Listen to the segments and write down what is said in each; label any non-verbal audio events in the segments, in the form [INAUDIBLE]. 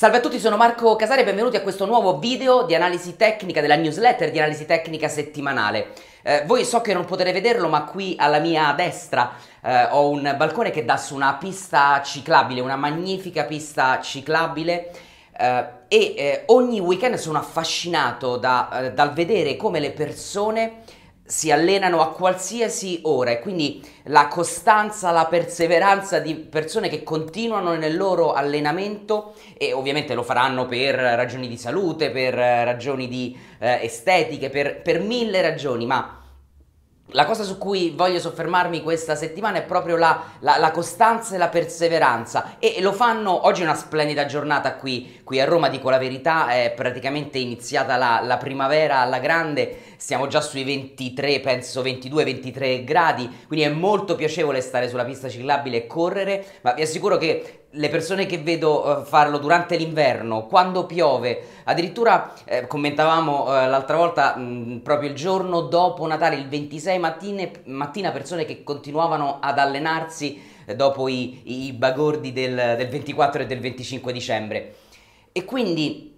Salve a tutti, sono Marco Casari e benvenuti a questo nuovo video di analisi tecnica della newsletter di analisi tecnica settimanale. Eh, voi so che non potete vederlo, ma qui alla mia destra eh, ho un balcone che dà su una pista ciclabile, una magnifica pista ciclabile. Eh, e eh, ogni weekend sono affascinato da, eh, dal vedere come le persone si allenano a qualsiasi ora e quindi la costanza, la perseveranza di persone che continuano nel loro allenamento e ovviamente lo faranno per ragioni di salute, per eh, ragioni di eh, estetiche, per, per mille ragioni, ma la cosa su cui voglio soffermarmi questa settimana è proprio la, la, la costanza e la perseveranza e lo fanno, oggi è una splendida giornata qui, qui a Roma, dico la verità, è praticamente iniziata la, la primavera alla grande, siamo già sui 23, penso 22-23 gradi, quindi è molto piacevole stare sulla pista ciclabile e correre, ma vi assicuro che le persone che vedo eh, farlo durante l'inverno, quando piove, addirittura eh, commentavamo eh, l'altra volta mh, proprio il giorno dopo Natale, il 26 mattine, mattina, persone che continuavano ad allenarsi eh, dopo i, i bagordi del, del 24 e del 25 dicembre. E quindi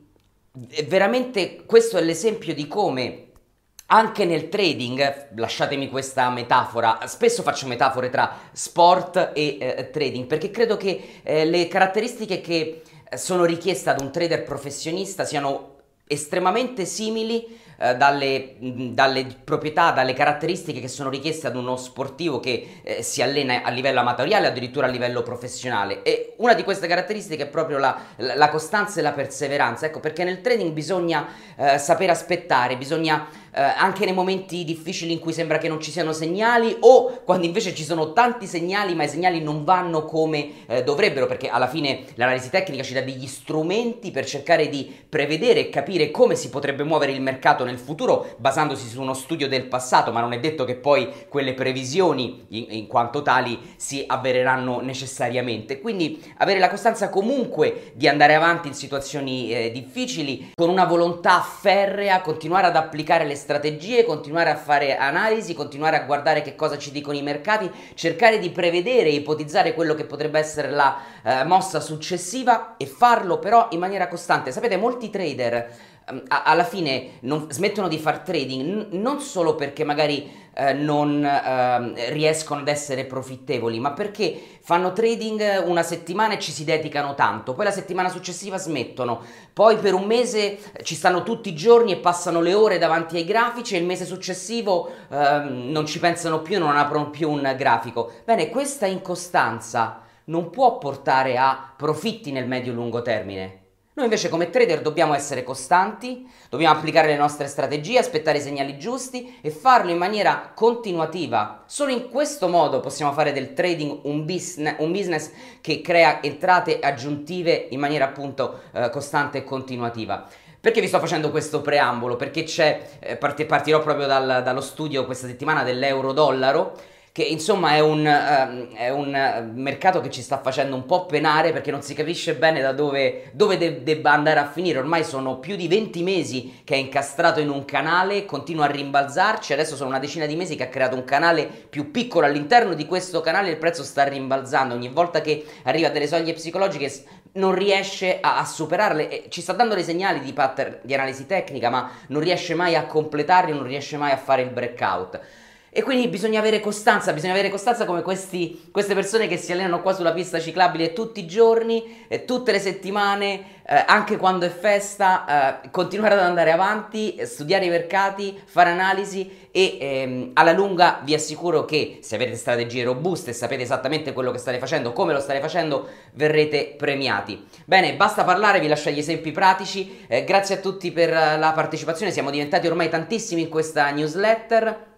eh, veramente questo è l'esempio di come anche nel trading, lasciatemi questa metafora, spesso faccio metafore tra sport e eh, trading perché credo che eh, le caratteristiche che eh, sono richieste ad un trader professionista siano estremamente simili eh, dalle, mh, mm, dalle, proprietà, dalle caratteristiche che sono richieste ad uno sportivo che eh, si allena a livello amatoriale, addirittura a livello professionale. E una di queste caratteristiche è proprio la, la, costanza e la perseveranza. Ecco perché nel trading bisogna eh, sapere aspettare, bisogna eh, anche nei momenti difficili in cui sembra che non ci siano segnali o quando invece ci sono tanti segnali ma i segnali non vanno come eh, dovrebbero perché alla fine l'analisi tecnica ci dà degli strumenti per cercare di prevedere e capire come si potrebbe muovere il mercato nel futuro basandosi su uno studio del passato, ma non è detto che poi quelle previsioni in, in quanto tali si avvereranno necessariamente. Quindi avere la costanza comunque di andare avanti in situazioni eh, difficili con una volontà ferrea, continuare ad applicare le strategie, continuare a fare analisi, continuare a guardare che cosa ci dicono i mercati, cercare di prevedere e ipotizzare quello che potrebbe essere la eh, mossa successiva e farlo però in maniera costante. Sapete, molti trader Ehm, alla fine non, smettono di fare trading non solo perché magari eh, non eh, riescono ad essere profittevoli, ma perché fanno trading eh, una settimana e ci si dedicano tanto, poi la settimana successiva smettono, poi per un mese eh, ci stanno tutti i giorni e passano le ore davanti ai grafici e il mese successivo eh, non ci pensano più, non aprono più un grafico. Bene, questa incostanza non può portare a profitti nel medio-lungo termine noi invece come trader dobbiamo essere costanti, dobbiamo applicare le nostre strategie, aspettare i segnali giusti e farlo in maniera continuativa. Solo in questo modo possiamo fare del trading un business, un business che crea entrate aggiuntive in maniera appunto eh, costante e continuativa. Perché vi sto facendo questo preambolo? Perché eh, partirò proprio dal, dallo studio questa settimana dell'euro-dollaro che insomma è un, uh, è un, mercato che ci sta facendo un po' penare perché non si capisce bene da dove, dove de- debba andare a finire. Ormai sono più di 20 mesi che è incastrato in un canale, continua a rimbalzarci, adesso sono una decina di mesi che ha creato un canale più piccolo all'interno di questo canale il prezzo sta rimbalzando, ogni volta che arriva a delle soglie psicologiche non riesce a, a superarle, ci sta dando dei segnali di pattern di analisi tecnica, ma non riesce mai a completarli, non riesce mai a fare il breakout. E quindi bisogna avere costanza, bisogna avere costanza come questi, queste persone che si allenano qua sulla pista ciclabile tutti i giorni, eh, tutte le settimane, eh, anche quando è festa, eh, continuare ad andare avanti, eh, studiare i mercati, fare analisi e ehm, alla lunga vi assicuro che se avete strategie robuste e sapete esattamente quello che state facendo, come lo state facendo, verrete premiati. Bene, basta parlare, vi lascio gli esempi pratici. Eh, grazie a tutti per eh, la partecipazione, siamo diventati ormai tantissimi in questa newsletter.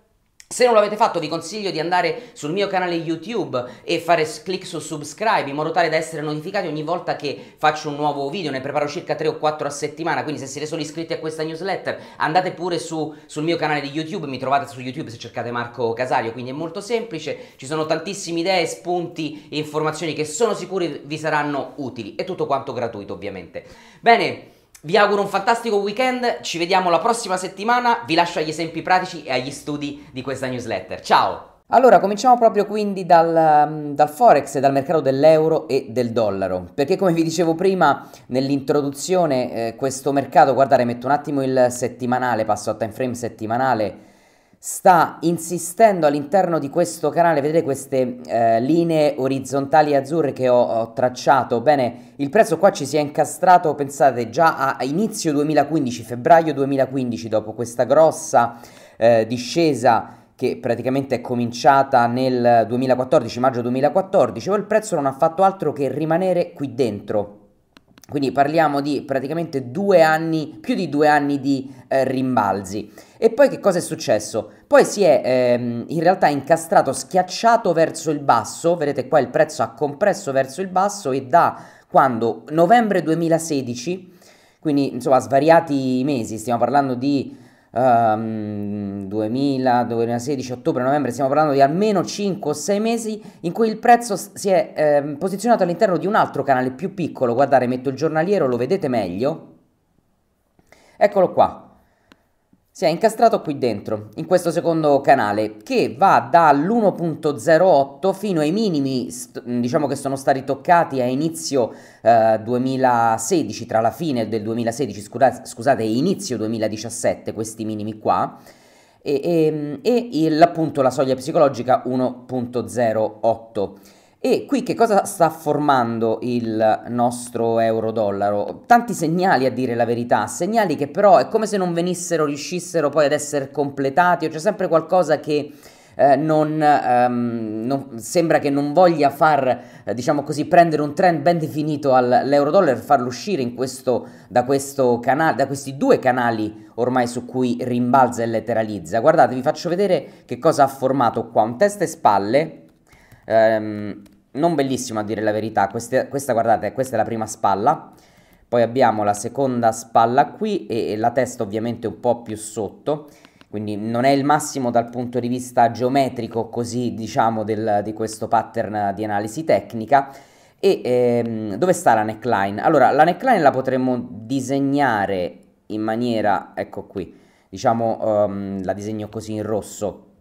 Se non l'avete fatto vi consiglio di andare sul mio canale YouTube e fare clic su subscribe in modo tale da essere notificati ogni volta che faccio un nuovo video, ne preparo circa 3 o 4 a settimana, quindi se siete solo iscritti a questa newsletter andate pure su, sul mio canale di YouTube, mi trovate su YouTube se cercate Marco Casario, quindi è molto semplice, ci sono tantissime idee, spunti e informazioni che sono sicuri vi saranno utili, è tutto quanto gratuito ovviamente. Bene, vi auguro un fantastico weekend, ci vediamo la prossima settimana, vi lascio agli esempi pratici e agli studi di questa newsletter. Ciao! Allora, cominciamo proprio quindi dal, mm, dal, forex, dal mercato dell'euro e del dollaro, perché come vi dicevo prima nell'introduzione eh, questo mercato, guardate metto un attimo il settimanale, passo a time frame settimanale, sta insistendo all'interno di questo canale, vedete queste eh, linee orizzontali azzurre che ho, ho, tracciato, bene, il prezzo qua ci si è incastrato, pensate, già a inizio 2015, febbraio 2015, dopo questa grossa eh, discesa che praticamente è cominciata nel 2014, maggio 2014, poi il prezzo non ha fatto altro che rimanere qui dentro, quindi parliamo di praticamente due anni, più di due anni di eh, rimbalzi. E poi che cosa è successo? Poi si è ehm, in realtà incastrato, schiacciato verso il basso, vedete qua il prezzo ha compresso verso il basso e da quando? Novembre 2016, quindi insomma svariati mesi, stiamo parlando di um, 2000, 2016, ottobre, novembre, stiamo parlando di almeno 5 o 6 mesi in cui il prezzo si è eh, posizionato all'interno di un altro canale più piccolo, guardate metto il giornaliero, lo vedete meglio, eccolo qua, si è incastrato qui dentro, in questo secondo canale, che va dall'1.08 fino ai minimi, diciamo che sono stati toccati a inizio eh, 2016, tra la fine del 2016, scusate, scusate inizio 2017, questi minimi qua, e, ehm, e, e appunto la soglia psicologica 1.08. E qui che cosa sta formando il nostro euro-dollaro? Tanti segnali a dire la verità, segnali che però è come se non venissero, riuscissero poi ad essere completati o c'è sempre qualcosa che... Eh, non, ehm, non, sembra che non voglia far, eh, diciamo così, prendere un trend ben definito alleuro dollaro e farlo uscire questo, da, questo canale, da questi due canali ormai su cui rimbalza e letteralizza. Guardate, vi faccio vedere che cosa ha formato qua, un testa e spalle ehm, non bellissimo a dire la verità, Queste, questa guardate, questa è la prima spalla, poi abbiamo la seconda spalla qui e, e la testa ovviamente un po' più sotto, quindi non è il massimo dal punto di vista geometrico così diciamo del, di questo pattern di analisi tecnica e ehm, dove sta la neckline? Allora la neckline la potremmo disegnare in maniera ecco qui diciamo um, la disegno così in rosso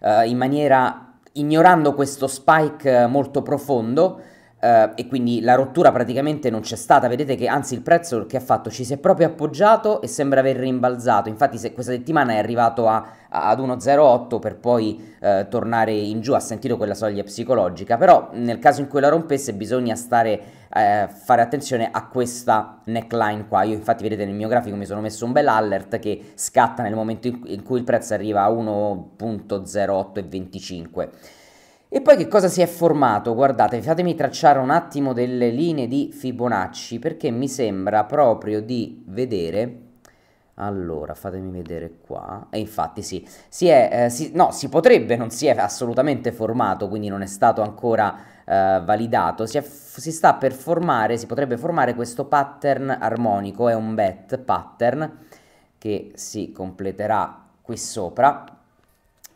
uh, in maniera ignorando questo spike eh, molto profondo eh, e quindi la rottura praticamente non c'è stata, vedete che anzi il prezzo che ha fatto ci si è proprio appoggiato e sembra aver rimbalzato, infatti se questa settimana è arrivato a, a, ad 1,08 per poi eh, tornare in giù ha sentito quella soglia psicologica, però nel caso in cui la rompesse bisogna stare eh, fare attenzione a questa neckline qua. Io infatti vedete nel mio grafico mi sono messo un bel alert che scatta nel momento in cui il prezzo arriva a 1.08 e 25. E poi che cosa si è formato? Guardate, fatemi tracciare un attimo delle linee di Fibonacci perché mi sembra proprio di vedere... Allora, fatemi vedere qua. E infatti sì, si è... Eh, si, no, si potrebbe, non si è assolutamente formato, quindi non è stato ancora eh, validato. Si, è, si sta per formare, si potrebbe formare questo pattern armonico, è un bet pattern che si completerà qui sopra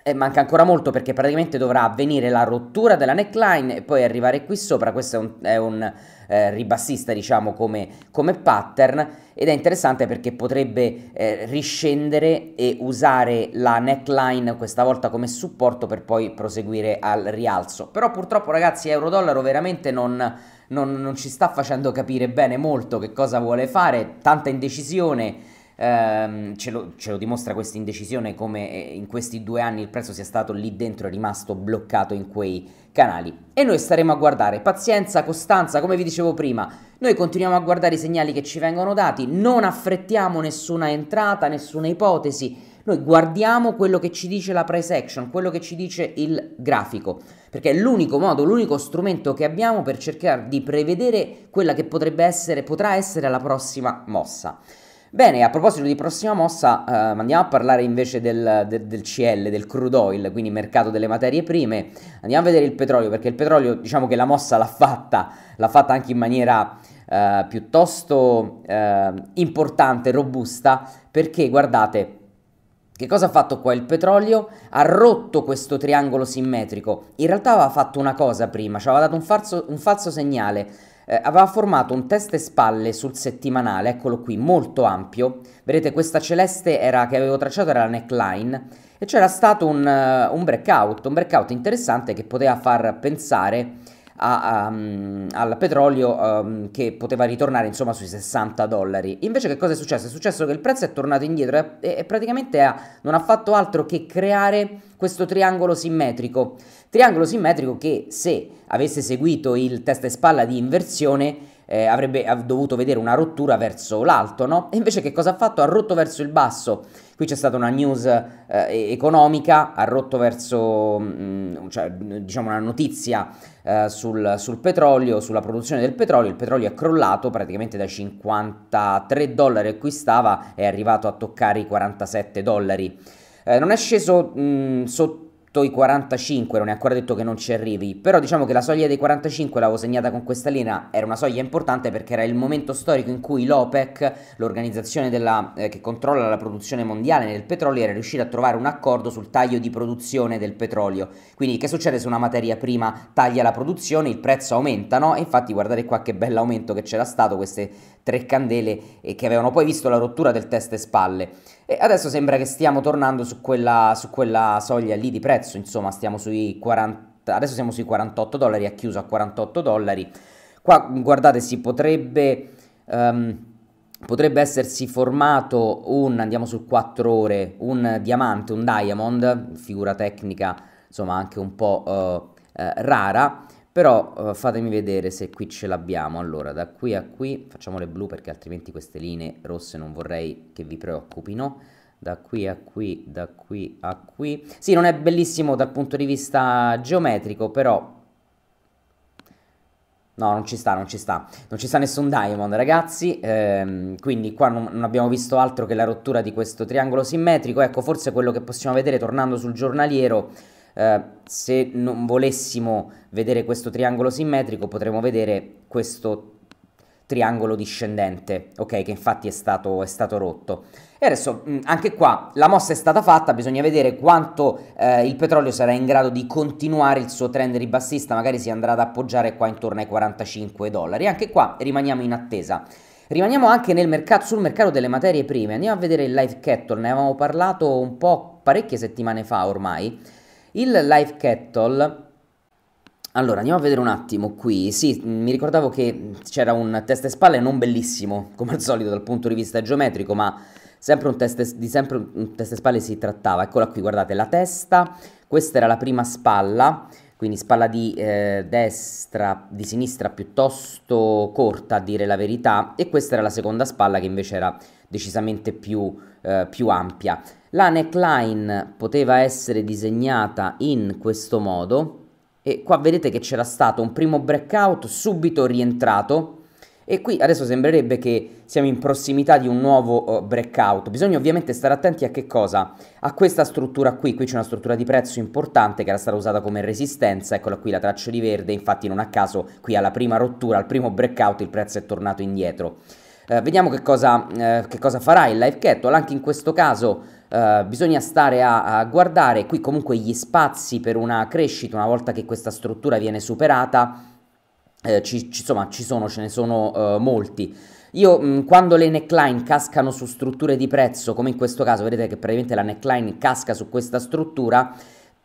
eh, manca ancora molto perché praticamente dovrà avvenire la rottura della neckline e poi arrivare qui sopra, questo è un, è un eh, ribassista diciamo come, come, pattern ed è interessante perché potrebbe eh, riscendere e usare la neckline questa volta come supporto per poi proseguire al rialzo, però purtroppo ragazzi euro-dollaro veramente non, non, non ci sta facendo capire bene molto che cosa vuole fare, tanta indecisione ehm, ce, lo, ce, lo, dimostra questa indecisione come eh, in questi due anni il prezzo sia stato lì dentro e rimasto bloccato in quei canali. E noi staremo a guardare, pazienza, costanza, come vi dicevo prima, noi continuiamo a guardare i segnali che ci vengono dati, non affrettiamo nessuna entrata, nessuna ipotesi, noi guardiamo quello che ci dice la price action, quello che ci dice il grafico, perché è l'unico modo, l'unico strumento che abbiamo per cercare di prevedere quella che potrebbe essere, potrà essere la prossima mossa. Bene, a proposito di prossima mossa, eh, andiamo a parlare invece del, del, del, CL, del crude oil, quindi mercato delle materie prime. Andiamo a vedere il petrolio, perché il petrolio diciamo che la mossa l'ha fatta, l'ha fatta anche in maniera eh, piuttosto eh, importante, robusta, perché guardate, che cosa ha fatto qua il petrolio? Ha rotto questo triangolo simmetrico. In realtà aveva fatto una cosa prima, ci cioè aveva dato un falso, un falso segnale eh, aveva formato un test e spalle sul settimanale, eccolo qui, molto ampio. Vedete questa celeste era, che avevo tracciato era la neckline e c'era stato un, uh, un, breakout, un breakout interessante che poteva far pensare a, um, al petrolio um, che poteva ritornare insomma sui 60 dollari. Invece che cosa è successo? È successo che il prezzo è tornato indietro e, e praticamente ha, non ha fatto altro che creare questo triangolo simmetrico. Triangolo simmetrico che se avesse seguito il testa e spalla di inversione eh, avrebbe dovuto vedere una rottura verso l'alto, no? E invece che cosa ha fatto? Ha rotto verso il basso. Qui c'è stata una news eh, economica, ha rotto verso, mh, mm, cioè, diciamo una notizia eh, sul, sul petrolio, sulla produzione del petrolio, il petrolio è crollato praticamente da 53 dollari stava, è arrivato a toccare i 47 dollari. Eh, non è sceso mh, mm, sotto i 45, non è ancora detto che non ci arrivi, però diciamo che la soglia dei 45 l'avevo segnata con questa linea, era una soglia importante perché era il momento storico in cui l'OPEC, l'organizzazione della, eh, che controlla la produzione mondiale del petrolio, era riuscita a trovare un accordo sul taglio di produzione del petrolio. Quindi che succede se una materia prima taglia la produzione, il prezzo aumenta, no? E infatti guardate qua che aumento che c'era stato, queste tre candele eh, che avevano poi visto la rottura del test e spalle. E adesso sembra che stiamo tornando su quella, su quella soglia lì di prezzo, insomma stiamo sui 40, adesso siamo sui 48 dollari, ha chiuso a 48 dollari. Qua guardate si potrebbe... Um, potrebbe essersi formato un, andiamo sul 4 ore, un diamante, un diamond, figura tecnica insomma anche un po' eh, eh, rara, però eh, fatemi vedere se qui ce l'abbiamo allora da qui a qui facciamo le blu perché altrimenti queste linee rosse non vorrei che vi preoccupino da qui a qui, da qui a qui sì non è bellissimo dal punto di vista geometrico però No, non ci sta, non ci sta. Non ci sta nessun diamond, ragazzi. Ehm, quindi qua non, non, abbiamo visto altro che la rottura di questo triangolo simmetrico. Ecco, forse quello che possiamo vedere tornando sul giornaliero eh, se non volessimo vedere questo triangolo simmetrico potremmo vedere questo triangolo discendente, ok, che infatti è stato, è stato rotto. E adesso mm, anche qua la mossa è stata fatta, bisogna vedere quanto eh, il petrolio sarà in grado di continuare il suo trend ribassista, magari si andrà ad appoggiare qua intorno ai 45 dollari. Anche qua rimaniamo in attesa. Rimaniamo anche mercato, sul mercato delle materie prime, andiamo a vedere il live kettle, ne avevamo parlato un po' parecchie settimane fa ormai. Il live kettle allora, andiamo a vedere un attimo qui. Sì, mm, mi ricordavo che c'era un test e spalle non bellissimo, [LAUGHS] come al solito dal punto di vista geometrico, ma sempre test, di sempre un test e spalle si trattava. Eccola qui, guardate, la testa, questa era la prima spalla, quindi spalla di eh, destra, di sinistra piuttosto corta, a dire la verità, e questa era la seconda spalla che invece era decisamente più, eh, più ampia. La neckline poteva essere disegnata in questo modo e qua vedete che c'era stato un primo breakout subito rientrato e qui adesso sembrerebbe che siamo in prossimità di un nuovo eh, breakout. Bisogna ovviamente stare attenti a che cosa? A questa struttura qui, qui c'è una struttura di prezzo importante che era stata usata come resistenza, eccola qui la traccia di verde, infatti non a caso qui alla prima rottura, al primo breakout il prezzo è tornato indietro. Eh, vediamo che cosa, eh, che cosa farà il live cattle, anche in questo caso Uh, bisogna stare a, a, guardare qui comunque gli spazi per una crescita una volta che questa struttura viene superata eh, ci, ci, insomma ci sono ce ne sono uh, molti io mh, mm, quando le neckline cascano su strutture di prezzo come in questo caso vedete che praticamente la neckline casca su questa struttura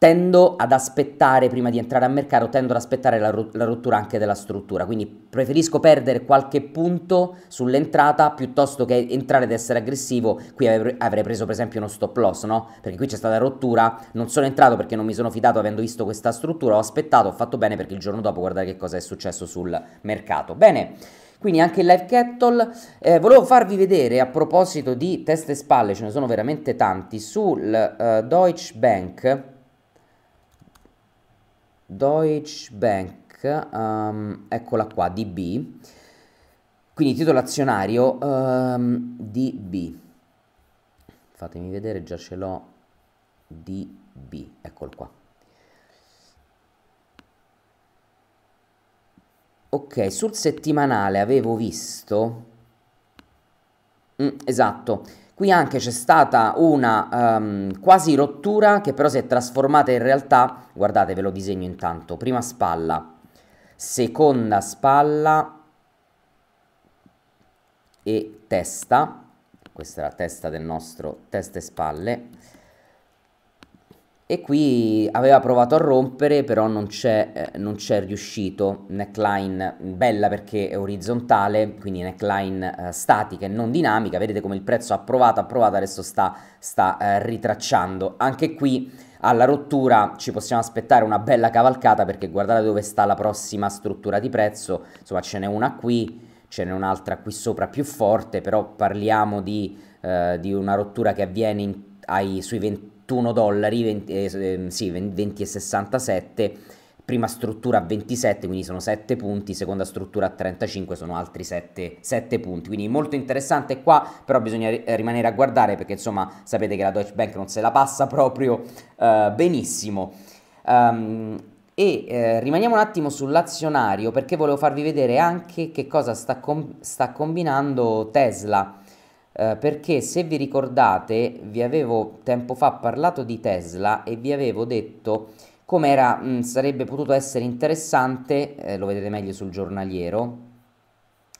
tendo ad aspettare, prima di entrare a mercato, tendo ad aspettare la, la, rottura anche della struttura, quindi preferisco perdere qualche punto sull'entrata piuttosto che entrare ed essere aggressivo, qui avrei preso per esempio uno stop loss, no? Perché qui c'è stata rottura, non sono entrato perché non mi sono fidato avendo visto questa struttura, ho aspettato, ho fatto bene perché il giorno dopo guardate che cosa è successo sul mercato. Bene quindi anche il live kettle eh, volevo farvi vedere a proposito di teste e spalle ce ne sono veramente tanti sul uh, Deutsche Bank Deutsche Bank, um, eccola qua, DB, quindi titolo azionario um, ehm, DB, fatemi vedere, già ce l'ho, DB, eccolo qua. Ok, sul settimanale avevo visto... Mm, esatto, Qui anche c'è stata una um, quasi rottura che però si è trasformata in realtà, guardate ve lo disegno intanto, prima spalla, seconda spalla e testa, questa è la testa del nostro testa e spalle, e qui aveva provato a rompere però non c'è, eh, non c'è riuscito neckline bella perché è orizzontale quindi neckline eh, statica e non dinamica vedete come il prezzo ha provato ha provato adesso sta, sta eh, ritracciando anche qui alla rottura ci possiamo aspettare una bella cavalcata perché guardate dove sta la prossima struttura di prezzo insomma ce n'è una qui ce n'è un'altra qui sopra più forte però parliamo di, eh, di una rottura che avviene in ai, sui 21 dollari, 20, eh, ehm, sì, 20,67, prima struttura a 27, quindi sono 7 punti, seconda struttura a 35, sono altri 7, 7 punti, quindi molto interessante qua, però bisogna eh, rimanere a guardare perché insomma sapete che la Deutsche Bank non se la passa [LAUGHS] proprio eh, benissimo. Um, e eh, rimaniamo un attimo sull'azionario perché volevo farvi vedere anche che cosa sta, com sta combinando Tesla eh, perché se vi ricordate vi avevo tempo fa parlato di Tesla e vi avevo detto come mm, sarebbe potuto essere interessante, eh, lo vedete meglio sul giornaliero,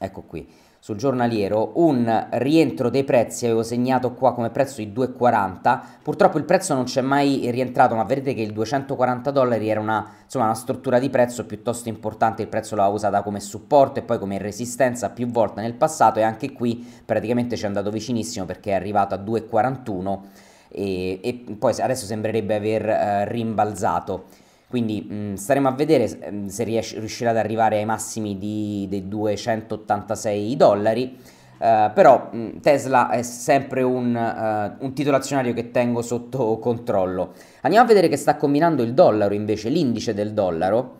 ecco qui, sul giornaliero, un rientro dei prezzi, avevo segnato qua come prezzo i 2,40, purtroppo il prezzo non c'è mai rientrato, ma vedete che il 240 dollari era una, insomma, una struttura di prezzo piuttosto importante, il prezzo l'aveva usata come supporto e poi come resistenza più volte nel passato e anche qui praticamente ci è andato vicinissimo perché è arrivato a 2,41 e, e poi adesso sembrerebbe aver eh, rimbalzato. Quindi mh, mm, staremo a vedere mm, se riesce, riuscirà ad arrivare ai massimi di, dei 286 dollari. Uh, però mh, mm, Tesla è sempre un, uh, un, titolo azionario che tengo sotto controllo. Andiamo a vedere che sta combinando il dollaro invece, l'indice del dollaro,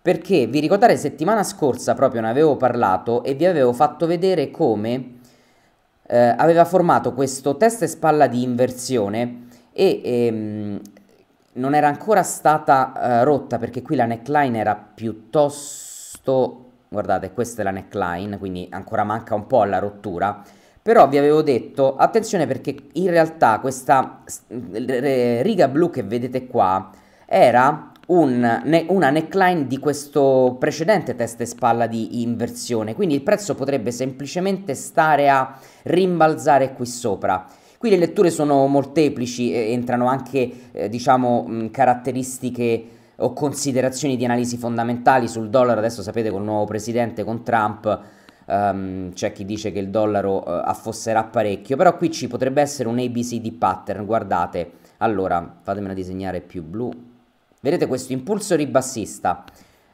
perché vi ricordate settimana scorsa proprio ne avevo parlato e vi avevo fatto vedere come uh, aveva formato questo testa e spalla di inversione e ehm, non era ancora stata eh, rotta perché qui la neckline era piuttosto... Guardate, questa è la neckline, quindi ancora manca un po' alla rottura. Però vi avevo detto, attenzione perché in realtà questa eh, riga blu che vedete qua era un, ne, una neckline di questo precedente testa e spalla di inversione, quindi il prezzo potrebbe semplicemente stare a rimbalzare qui sopra. Qui le letture sono molteplici, entrano anche eh, diciamo, caratteristiche o considerazioni di analisi fondamentali sul dollaro, adesso sapete col nuovo presidente, con Trump, um, c'è chi dice che il dollaro eh, affosserà parecchio, però qui ci potrebbe essere un ABCD pattern, guardate, allora fatemela disegnare più blu, vedete questo impulso ribassista,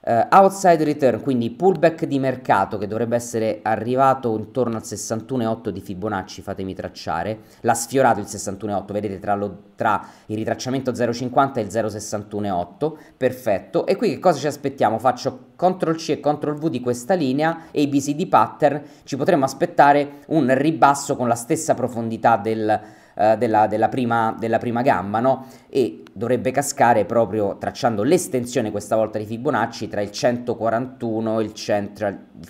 Uh, outside return, quindi pullback di mercato che dovrebbe essere arrivato intorno al 61,8 di Fibonacci, fatemi tracciare, l'ha sfiorato il 61,8, vedete tra, lo, tra il ritracciamento 0,50 e il 0,61,8, perfetto, e qui che cosa ci aspettiamo? Faccio CTRL C e CTRL V di questa linea, ABCD pattern, ci potremmo aspettare un ribasso con la stessa profondità del eh, della, della, prima, della prima gamma, no? E dovrebbe cascare proprio tracciando l'estensione questa volta di Fibonacci tra il 141 e il, il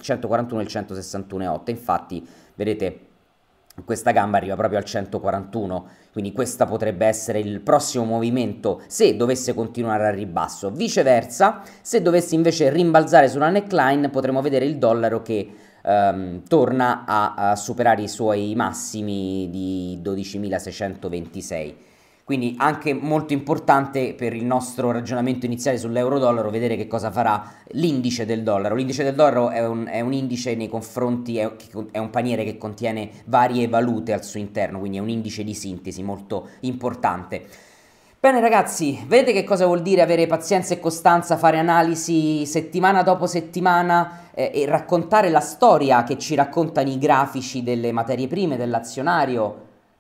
141 e il 161,8. Infatti, vedete, questa gamba arriva proprio al 141, quindi questo potrebbe essere il prossimo movimento se dovesse continuare al ribasso. Viceversa, se dovesse invece rimbalzare sulla neckline, potremmo vedere il dollaro che ehm, torna a, a superare i suoi massimi di 12.626. Quindi anche molto importante per il nostro ragionamento iniziale sull'euro-dollaro vedere che cosa farà l'indice del dollaro. L'indice del dollaro è un, è un indice nei confronti, è, è, un paniere che contiene varie valute al suo interno, quindi è un indice di sintesi molto importante. Bene ragazzi, vedete che cosa vuol dire avere pazienza e costanza, fare analisi settimana dopo settimana eh, e raccontare la storia che ci raccontano i grafici delle materie prime, dell'azionario,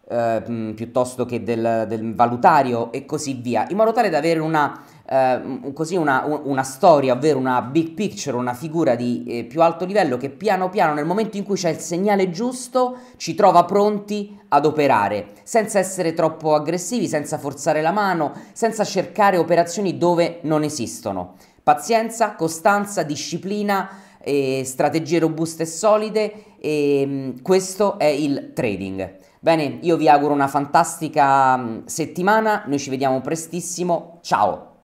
eh, piuttosto che del, del valutario e così via, in modo tale da avere una eh, così una, una, storia, ovvero una big picture, una figura di eh, più alto livello che piano piano nel momento in cui c'è il segnale giusto ci trova pronti ad operare, senza essere troppo aggressivi, senza forzare la mano, senza cercare operazioni dove non esistono. Pazienza, costanza, disciplina, eh, strategie robuste e solide, e, ehm, questo è il trading. Bene, io vi auguro una fantastica settimana, noi ci vediamo prestissimo, ciao!